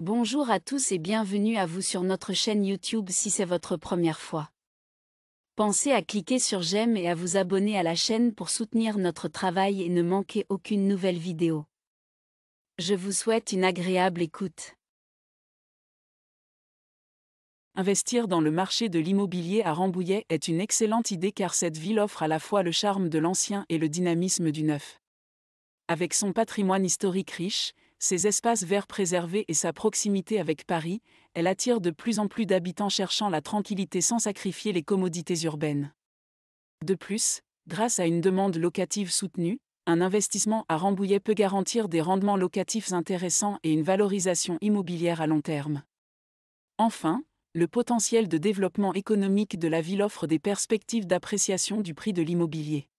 Bonjour à tous et bienvenue à vous sur notre chaîne YouTube si c'est votre première fois. Pensez à cliquer sur j'aime et à vous abonner à la chaîne pour soutenir notre travail et ne manquer aucune nouvelle vidéo. Je vous souhaite une agréable écoute. Investir dans le marché de l'immobilier à Rambouillet est une excellente idée car cette ville offre à la fois le charme de l'ancien et le dynamisme du neuf. Avec son patrimoine historique riche, ses espaces verts préservés et sa proximité avec Paris, elle attire de plus en plus d'habitants cherchant la tranquillité sans sacrifier les commodités urbaines. De plus, grâce à une demande locative soutenue, un investissement à Rambouillet peut garantir des rendements locatifs intéressants et une valorisation immobilière à long terme. Enfin, le potentiel de développement économique de la ville offre des perspectives d'appréciation du prix de l'immobilier.